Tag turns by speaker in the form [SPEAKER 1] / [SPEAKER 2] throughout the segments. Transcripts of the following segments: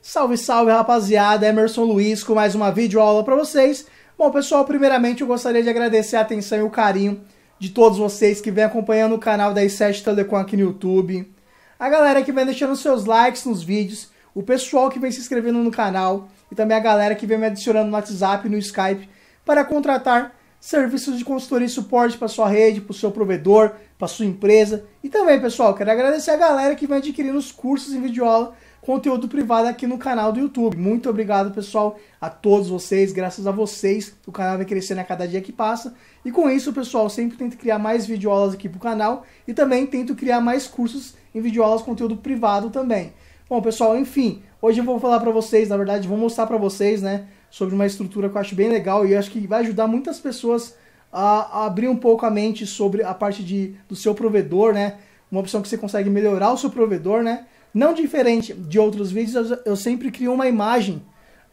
[SPEAKER 1] Salve, salve, rapaziada! Emerson Luiz com mais uma videoaula para vocês. Bom, pessoal, primeiramente eu gostaria de agradecer a atenção e o carinho de todos vocês que vem acompanhando o canal da i7 Telecom aqui no YouTube, a galera que vem deixando seus likes nos vídeos, o pessoal que vem se inscrevendo no canal e também a galera que vem me adicionando no WhatsApp e no Skype para contratar serviços de consultoria e suporte para sua rede, para o seu provedor, para sua empresa. E também, pessoal, quero agradecer a galera que vem adquirindo os cursos em videoaula conteúdo privado aqui no canal do YouTube. Muito obrigado, pessoal, a todos vocês. Graças a vocês, o canal vai crescendo a cada dia que passa. E com isso, pessoal, sempre tento criar mais videoaulas aqui pro canal e também tento criar mais cursos em videoaulas conteúdo privado também. Bom, pessoal, enfim, hoje eu vou falar para vocês, na verdade, vou mostrar para vocês, né, sobre uma estrutura que eu acho bem legal e acho que vai ajudar muitas pessoas a, a abrir um pouco a mente sobre a parte de, do seu provedor, né? Uma opção que você consegue melhorar o seu provedor, né? Não diferente de outros vídeos, eu sempre crio uma imagem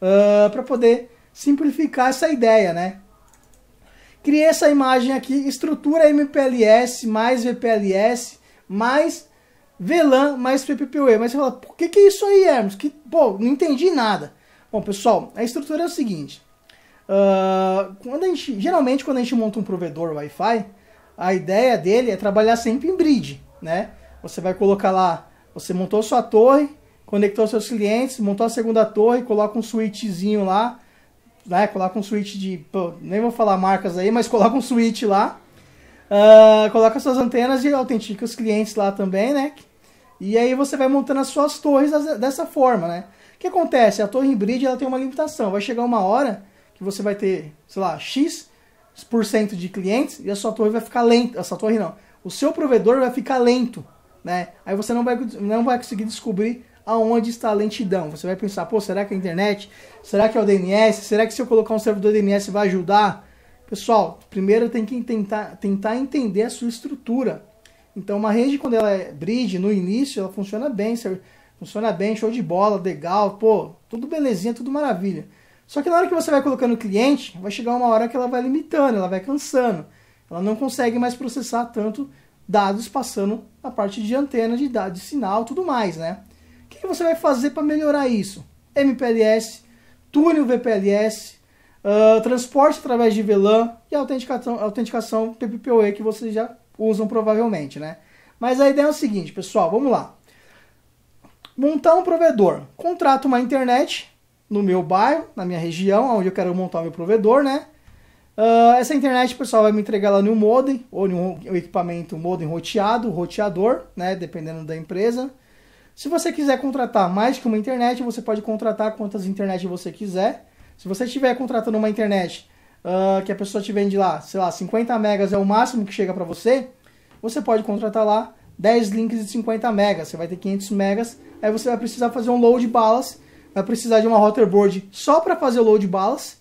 [SPEAKER 1] uh, ah, para poder simplificar essa ideia, né? Criei essa imagem aqui, estrutura MPLS, mais VPLS, mais VLAN, mais PPPoE. Mas você fala, por que, que é isso aí, Hermes? Que, pô, não entendi nada. Bom, pessoal, a estrutura é o seguinte. Uh, quando a gente, geralmente, quando a gente monta um provedor Wi-Fi, a ideia dele é trabalhar sempre em bridge, né? Você vai colocar lá você montou sua torre, conectou seus clientes, montou a segunda torre, coloca um switchzinho lá, né? Coloca um switch de. Pô, nem vou falar marcas aí, mas coloca um switch lá. Uh, coloca suas antenas e autentica os clientes lá também, né? E aí você vai montando as suas torres dessa forma, né? O que acontece? A torre híbrida ela tem uma limitação. Vai chegar uma hora que você vai ter, sei lá, X% de clientes e a sua torre vai ficar lenta. Essa torre não. O seu provedor vai ficar lento né? Aí você não vai, não vai conseguir descobrir aonde está a lentidão. Você vai pensar, pô, será que é a internet? Será que é o DNS? Será que se eu colocar um servidor DNS vai ajudar? Pessoal, primeiro tem que tentar, tentar entender a sua estrutura. Então, uma rede, quando ela é bridge, no início, ela funciona bem, funciona bem, show de bola, legal, pô, tudo belezinha, tudo maravilha. Só que na hora que você vai colocando o cliente, vai chegar uma hora que ela vai limitando, ela vai cansando. Ela não consegue mais processar tanto dados passando na parte de antena de dados sinal tudo mais, né? O que, você vai fazer para melhorar isso? MPLS, túnel VPLS, uh, ah, transporte através de VLAN e autenticação, autenticação TPPoE que vocês já usam provavelmente, né? Mas a ideia é o seguinte, pessoal, vamos lá. Montar um provedor. Contrato uma internet no meu bairro, na minha região, onde eu quero montar o meu provedor, né? Uh, essa internet, pessoal, vai me entregar lá no modem, ou no equipamento modem roteado, roteador, né, dependendo da empresa. Se você quiser contratar mais que uma internet, você pode contratar quantas internet você quiser. Se você estiver contratando uma internet uh, que a pessoa te vende lá, sei lá, 50 megas é o máximo que chega para você, você pode contratar lá 10 links de 50 megas, você vai ter 500 megas, aí você vai precisar fazer um load balas, vai precisar de uma board só para fazer o load balas,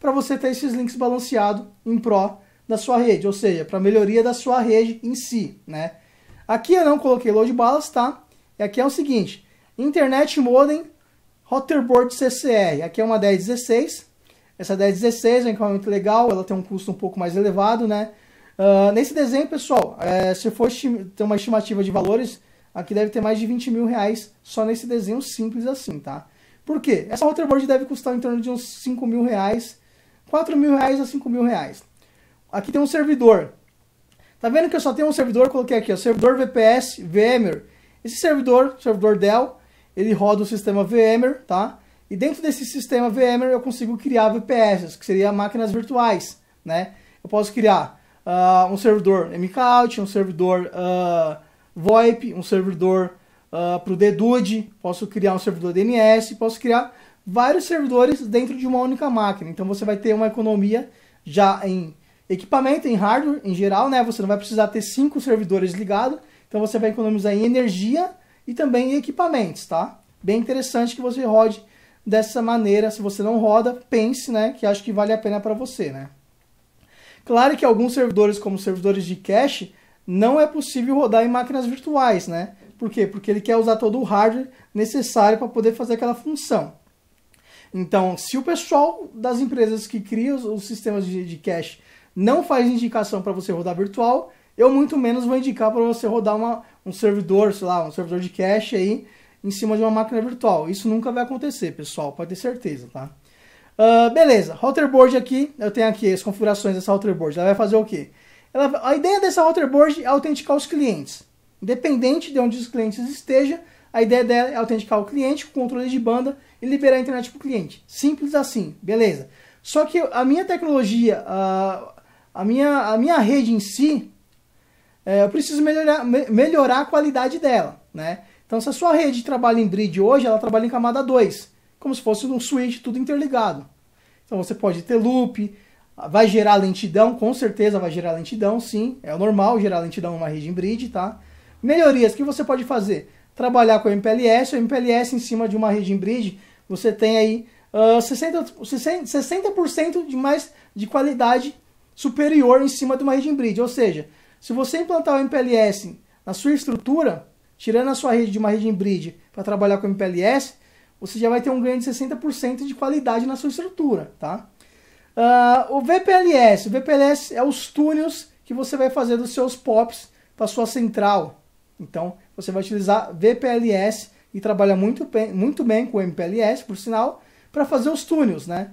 [SPEAKER 1] para você ter esses links balanceados em pró da sua rede, ou seja, para melhoria da sua rede em si, né? Aqui eu não coloquei load balance, tá? E aqui é o seguinte, internet modem Rotterboard CCR, aqui é uma 1016, essa 1016 é um equipamento legal, ela tem um custo um pouco mais elevado, né? Uh, nesse desenho, pessoal, é, se for ter uma estimativa de valores, aqui deve ter mais de 20 mil reais só nesse desenho simples assim, tá? Por quê? Essa Rotterboard deve custar em torno de uns 5 mil reais, 4 mil reais a 5 mil reais. Aqui tem um servidor. Tá vendo que eu só tenho um servidor? Coloquei aqui, o servidor VPS VMware. Esse servidor, servidor Dell, ele roda o sistema VMware, tá? E dentro desse sistema VMware eu consigo criar VPS, que seria máquinas virtuais, né? Eu posso criar uh, um servidor MKOut, um servidor uh, ah, VoIP, um servidor uh, ah, para o DDoS, posso criar um servidor DNS, posso criar vários servidores dentro de uma única máquina. Então você vai ter uma economia já em equipamento, em hardware em geral, né? Você não vai precisar ter cinco servidores ligados. Então você vai economizar em energia e também em equipamentos, tá? Bem interessante que você rode dessa maneira. Se você não roda, pense, né? Que acho que vale a pena para você, né? Claro que alguns servidores, como servidores de cache, não é possível rodar em máquinas virtuais, né? Por quê? Porque ele quer usar todo o hardware necessário para poder fazer aquela função. Então, se o pessoal das empresas que criam os, os sistemas de, de cache não faz indicação para você rodar virtual, eu muito menos vou indicar para você rodar uma, um servidor, sei lá, um servidor de cache aí em cima de uma máquina virtual. Isso nunca vai acontecer, pessoal, pode ter certeza, tá? Uh, beleza, routerboard aqui, eu tenho aqui as configurações dessa routerboard. Ela vai fazer o quê? Ela, a ideia dessa routerboard é autenticar os clientes. Independente de onde os clientes estejam, a ideia dela é autenticar o cliente com controle de banda e liberar a internet para o cliente. Simples assim, beleza. Só que a minha tecnologia, a, a, minha, a minha rede em si, é, eu preciso melhorar, me, melhorar a qualidade dela, né? Então, se a sua rede trabalha em bridge hoje, ela trabalha em camada 2, como se fosse um switch tudo interligado. Então, você pode ter loop, vai gerar lentidão, com certeza vai gerar lentidão, sim, é normal gerar lentidão numa rede em bridge, tá? Melhorias que você pode fazer trabalhar com MPLS, o MPLS em cima de uma rede em bridge, você tem aí uh, 60%, 60 de mais de qualidade superior em cima de uma rede em bridge. Ou seja, se você implantar o MPLS na sua estrutura, tirando a sua rede de uma rede em bridge para trabalhar com o MPLS, você já vai ter um ganho de 60% de qualidade na sua estrutura, tá? Uh, o VPLS, o VPLS é os túneis que você vai fazer dos seus POPs para sua central, então, você vai utilizar VPLS e trabalha muito bem, muito bem com o MPLS, por sinal, para fazer os túneis, né?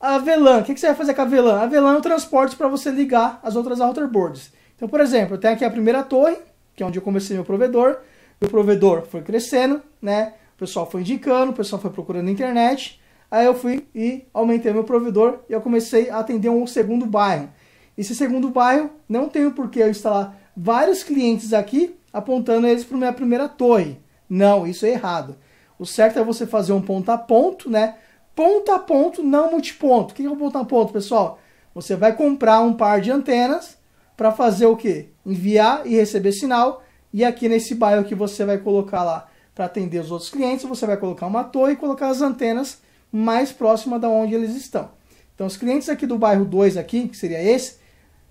[SPEAKER 1] A VLAN, o que, que, você vai fazer com a VLAN? A VLAN é o transporte para você ligar as outras router boards. Então, por exemplo, eu tenho aqui a primeira torre, que é onde eu comecei meu provedor. Meu provedor foi crescendo, né? O pessoal foi indicando, o pessoal foi procurando na internet. Aí eu fui e aumentei meu provedor e eu comecei a atender um segundo bairro. Esse segundo bairro, não tenho por que eu instalar vários clientes aqui, apontando eles para minha primeira torre. Não, isso é errado. O certo é você fazer um ponto a ponto, né? Ponto a ponto, não multiponto. O que é um ponto a ponto, pessoal? Você vai comprar um par de antenas para fazer o quê? Enviar e receber sinal. E aqui nesse bairro que você vai colocar lá para atender os outros clientes, você vai colocar uma torre e colocar as antenas mais próxima da onde eles estão. Então os clientes aqui do bairro 2 aqui, que seria esse,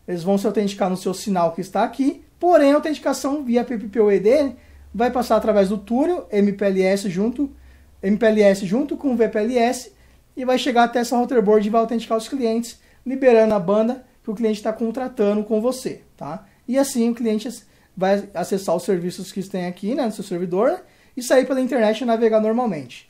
[SPEAKER 1] eles vão se autenticar no seu sinal que está aqui Porém, a autenticação via PPPoE dele vai passar através do túnel MPLS junto, MPLS junto com o VPLS e vai chegar até essa router board e vai autenticar os clientes, liberando a banda que o cliente está contratando com você, tá? E assim o cliente vai acessar os serviços que tem aqui né, no seu servidor e sair pela internet e navegar normalmente.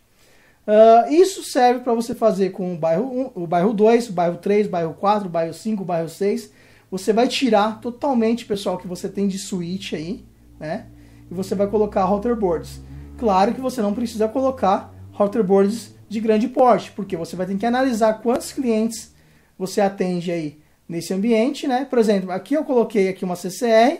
[SPEAKER 1] Uh, isso serve para você fazer com o bairro 1, o bairro 2, o bairro 3, o bairro 4, o bairro 5, o bairro 6 você vai tirar totalmente, pessoal, que você tem de suíte aí, né? E você vai colocar router boards. Claro que você não precisa colocar router boards de grande porte, porque você vai ter que analisar quantos clientes você atende aí nesse ambiente, né? Por exemplo, aqui eu coloquei aqui uma CCR,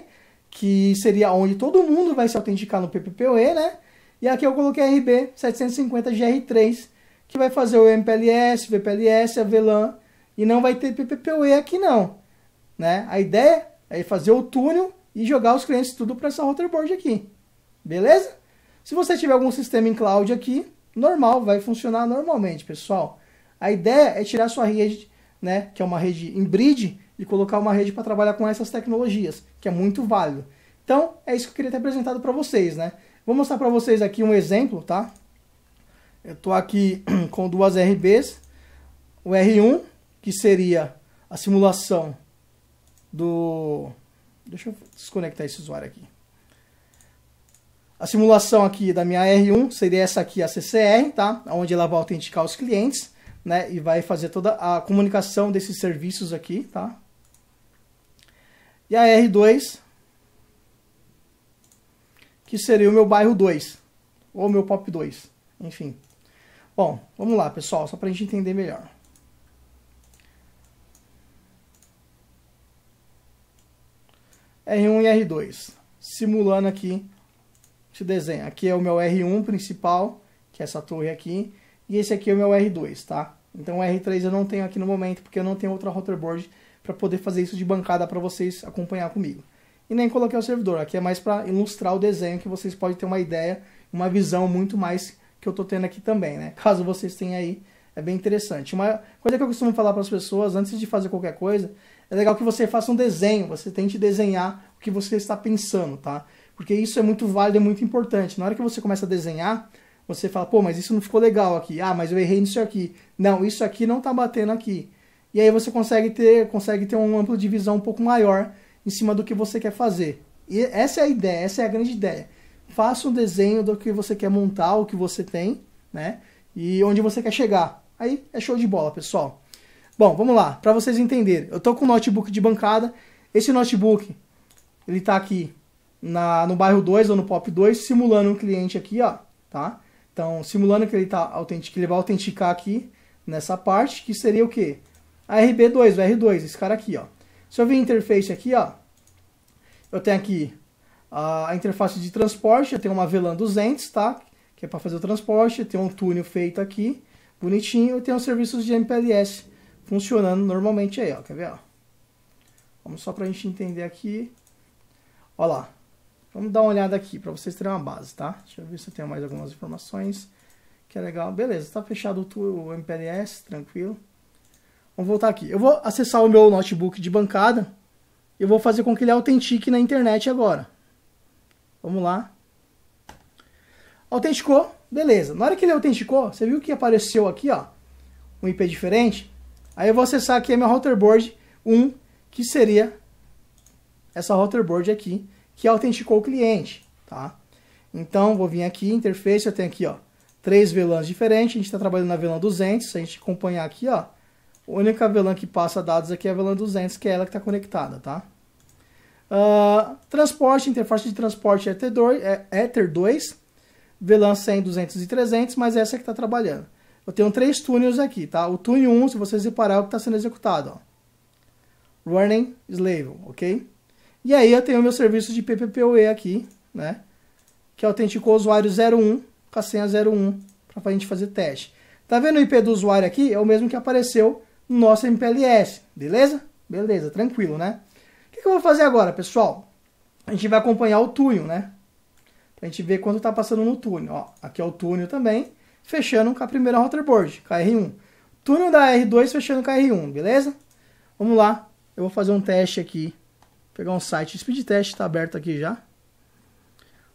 [SPEAKER 1] que seria onde todo mundo vai se autenticar no PPPoE, né? E aqui eu coloquei RB 750GR3, que vai fazer o MPLS, VPLS, a VLAN, e não vai ter PPPoE aqui não. Né? A ideia é fazer o túnel e jogar os clientes tudo para essa routerboard aqui. Beleza? Se você tiver algum sistema em cloud aqui, normal, vai funcionar normalmente, pessoal. A ideia é tirar sua rede, né, que é uma rede em bridge, e colocar uma rede para trabalhar com essas tecnologias, que é muito válido. Então, é isso que eu queria ter apresentado para vocês, né? Vou mostrar para vocês aqui um exemplo, tá? Eu estou aqui com duas RBs, o R1, que seria a simulação do... Deixa eu desconectar esse usuário aqui. A simulação aqui da minha R1 seria essa aqui, a CCR, tá? Onde ela vai autenticar os clientes, né? E vai fazer toda a comunicação desses serviços aqui, tá? E a R2, que seria o meu bairro 2, ou meu POP 2, enfim. Bom, vamos lá, pessoal, só para a gente entender melhor. R1 e R2. Simulando aqui esse desenho. Aqui é o meu R1 principal, que é essa torre aqui, e esse aqui é o meu R2, tá? Então o R3 eu não tenho aqui no momento, porque eu não tenho outra routerboard para poder fazer isso de bancada para vocês acompanhar comigo. E nem coloquei o servidor, aqui é mais para ilustrar o desenho, que vocês podem ter uma ideia, uma visão muito mais que eu estou tendo aqui também, né? Caso vocês tenham aí, é bem interessante. Uma coisa que eu costumo falar para as pessoas, antes de fazer qualquer coisa, é legal que você faça um desenho, você tente desenhar o que você está pensando, tá? Porque isso é muito válido, é muito importante. Na hora que você começa a desenhar, você fala, pô, mas isso não ficou legal aqui. Ah, mas eu errei nisso aqui. Não, isso aqui não tá batendo aqui. E aí você consegue ter, consegue ter um amplo de visão um pouco maior em cima do que você quer fazer. E essa é a ideia, essa é a grande ideia. Faça um desenho do que você quer montar, o que você tem, né? E onde você quer chegar. Aí é show de bola, pessoal. Bom, vamos lá, para vocês entenderem. Eu tô com um notebook de bancada. Esse notebook, ele tá aqui na, no bairro 2 ou no POP 2, simulando um cliente aqui, ó, tá? Então, simulando que ele, tá, que ele vai autenticar aqui nessa parte, que seria o quê? A RB2, o R2, esse cara aqui, ó. Se eu vir interface aqui, ó, eu tenho aqui a interface de transporte, eu tenho uma VLAN 200, tá? Que é para fazer o transporte, eu tenho um túnel feito aqui, bonitinho, eu tenho os serviços de MPLS, funcionando normalmente aí, ó. Quer ver, ó? Vamos só para a gente entender aqui. Ó lá. Vamos dar uma olhada aqui para vocês terem uma base, tá? Deixa eu ver se eu tenho mais algumas informações. Que é legal. Beleza, tá fechado o MPLS, tranquilo. Vamos voltar aqui. Eu vou acessar o meu notebook de bancada. Eu vou fazer com que ele autentique na internet agora. Vamos lá. Autenticou, beleza. Na hora que ele autenticou, você viu que apareceu aqui, ó, um IP diferente? Aí eu vou acessar aqui a minha routerboard 1, que seria essa routerboard aqui, que autenticou o cliente, tá? Então, vou vir aqui, interface, eu tenho aqui, ó, três VLANs diferentes, a gente está trabalhando na VLAN 200, se a gente acompanhar aqui, ó, a única VLAN que passa dados aqui é a VLAN 200, que é ela que está conectada, tá? Uh, transporte, interface de transporte é, é Ether2, VLAN 100, 200 e 300, mas essa é que está trabalhando. Eu tenho três túneis aqui, tá? O túnel 1, se vocês repararem, é o que está sendo executado, ó. Running slave, ok? E aí eu tenho meu serviço de PPPoE aqui, né? Que autenticou o usuário 01 com a senha 01 para a gente fazer teste. Tá vendo o IP do usuário aqui? É o mesmo que apareceu no nosso MPLS, beleza? Beleza, tranquilo, né? O que, que eu vou fazer agora, pessoal? A gente vai acompanhar o túnel, né? Pra gente ver quanto tá passando no túnel, ó. Aqui é o túnel também fechando com a primeira rotorboard, com a R1. Túnel da R2 fechando com a R1, beleza? Vamos lá, eu vou fazer um teste aqui. Vou pegar um site speed test, está aberto aqui já.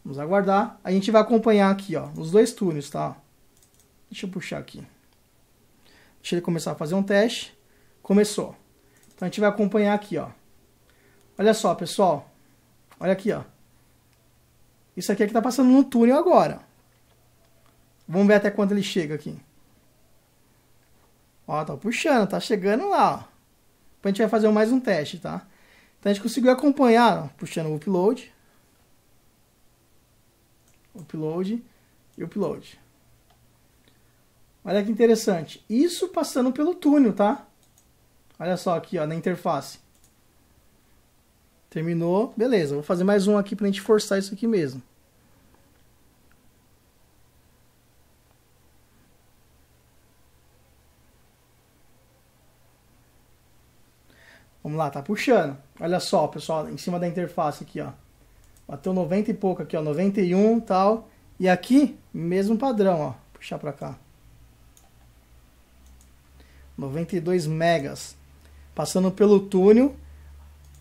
[SPEAKER 1] Vamos aguardar. A gente vai acompanhar aqui, ó, os dois túneis, tá? Deixa eu puxar aqui. Deixa ele começar a fazer um teste. Começou. Então a gente vai acompanhar aqui, ó. Olha só, pessoal. Olha aqui, ó. Isso aqui é que tá passando no túnel agora. Vamos ver até quando ele chega aqui. Ó, tá puxando, tá chegando lá, ó. Depois a gente vai fazer mais um teste, tá? Então a gente conseguiu acompanhar, ó, puxando o upload. Upload e upload. Olha que interessante. Isso passando pelo túnel, tá? Olha só aqui, ó, na interface. Terminou. Beleza, vou fazer mais um aqui pra gente forçar isso aqui mesmo. Vamos lá, tá puxando. Olha só, pessoal, em cima da interface aqui, ó. Bateu 90 e pouco aqui, ó, 91 tal. E aqui, mesmo padrão, ó. Puxar pra cá. 92 megas. Passando pelo túnel.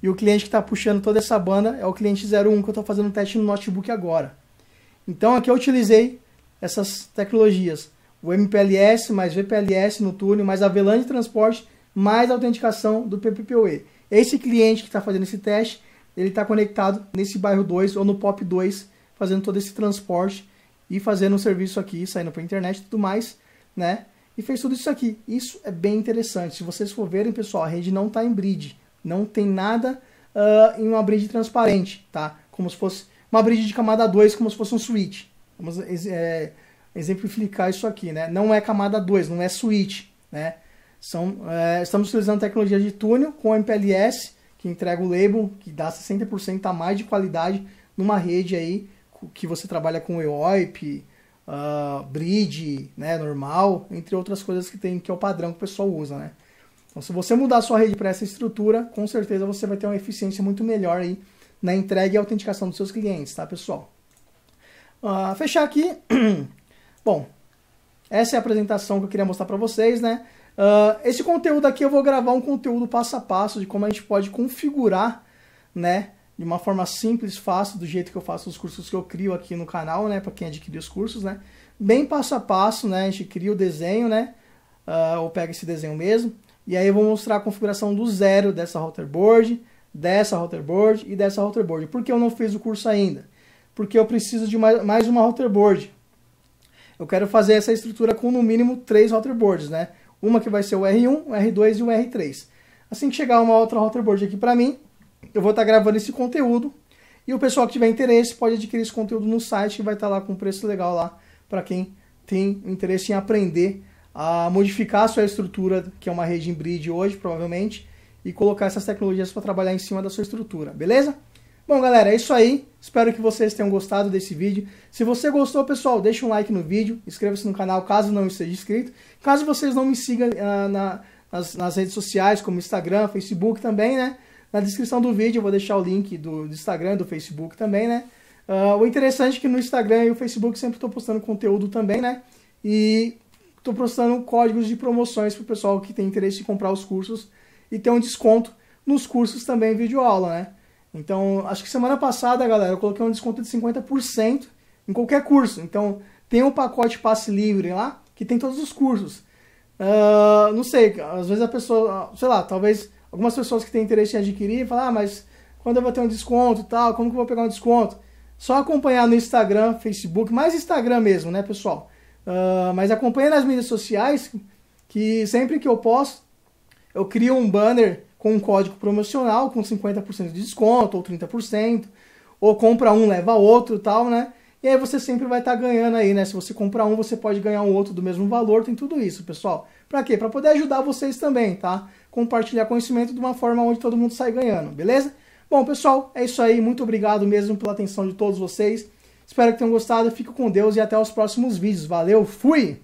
[SPEAKER 1] E o cliente que está puxando toda essa banda é o cliente 01 que eu estou fazendo um teste no notebook agora. Então aqui eu utilizei essas tecnologias. O MPLS mais VPLS no túnel, mais a VLAN de transporte mais autenticação do PPPoE. Esse cliente que está fazendo esse teste, ele está conectado nesse bairro 2 ou no POP 2, fazendo todo esse transporte e fazendo um serviço aqui, saindo para a internet e tudo mais, né? E fez tudo isso aqui. Isso é bem interessante. Se vocês for verem, pessoal, a rede não está em bridge. Não tem nada uh, em uma bridge transparente, tá? Como se fosse uma bridge de camada 2, como se fosse um switch. Vamos é, exemplificar isso aqui, né? Não é camada 2, não é switch, né? São, é, estamos utilizando tecnologia de túnel com MPLS, que entrega o label, que dá 60% a mais de qualidade numa rede aí que você trabalha com EOIP, uh, ah, bridge, né, normal, entre outras coisas que tem, que é o padrão que o pessoal usa, né? Então, se você mudar a sua rede para essa estrutura, com certeza você vai ter uma eficiência muito melhor aí na entrega e autenticação dos seus clientes, tá, pessoal? Uh, fechar aqui. Bom, essa é a apresentação que eu queria mostrar para vocês, né? Uh, esse conteúdo aqui eu vou gravar um conteúdo passo a passo de como a gente pode configurar, né? De uma forma simples, fácil, do jeito que eu faço os cursos que eu crio aqui no canal, né? Para quem adquire os cursos, né? Bem passo a passo, né? A gente cria o desenho, né? Uh, ou pega esse desenho mesmo. E aí eu vou mostrar a configuração do zero dessa router board, dessa router board e dessa router board. Por que eu não fiz o curso ainda? Porque eu preciso de mais, mais uma router board. Eu quero fazer essa estrutura com no mínimo três router boards, né? Uma que vai ser o R1, o R2 e o R3. Assim que chegar uma outra Routerboard aqui para mim, eu vou estar tá gravando esse conteúdo. E o pessoal que tiver interesse pode adquirir esse conteúdo no site que vai estar tá lá com um preço legal lá para quem tem interesse em aprender a modificar a sua estrutura, que é uma rede em bridge hoje, provavelmente, e colocar essas tecnologias para trabalhar em cima da sua estrutura, beleza? Bom, galera, é isso aí. Espero que vocês tenham gostado desse vídeo. Se você gostou, pessoal, deixa um like no vídeo, inscreva-se no canal caso não esteja inscrito. Caso vocês não me sigam uh, na, nas, nas, redes sociais, como Instagram, Facebook também, né? Na descrição do vídeo eu vou deixar o link do, do Instagram, do Facebook também, né? Uh, o interessante é que no Instagram e o Facebook sempre estou postando conteúdo também, né? E estou postando códigos de promoções para o pessoal que tem interesse em comprar os cursos e ter um desconto nos cursos também vídeo aula, né? Então, acho que semana passada, galera, eu coloquei um desconto de 50% em qualquer curso. Então, tem um pacote passe livre lá, que tem todos os cursos. Uh, não sei, às vezes a pessoa, sei lá, talvez algumas pessoas que têm interesse em adquirir, falam, ah, mas quando eu vou ter um desconto e tal, como que eu vou pegar um desconto? Só acompanhar no Instagram, Facebook, mais Instagram mesmo, né, pessoal? Uh, mas acompanha nas mídias sociais, que sempre que eu posto, eu crio um banner com um código promocional com 50% de desconto ou 30%, ou compra um, leva outro tal, né? E aí você sempre vai estar tá ganhando aí, né? Se você comprar um, você pode ganhar um outro do mesmo valor, tem tudo isso, pessoal. Para quê? Para poder ajudar vocês também, tá? Compartilhar conhecimento de uma forma onde todo mundo sai ganhando, beleza? Bom, pessoal, é isso aí. Muito obrigado mesmo pela atenção de todos vocês. Espero que tenham gostado. Fico com Deus e até os próximos vídeos. Valeu, fui!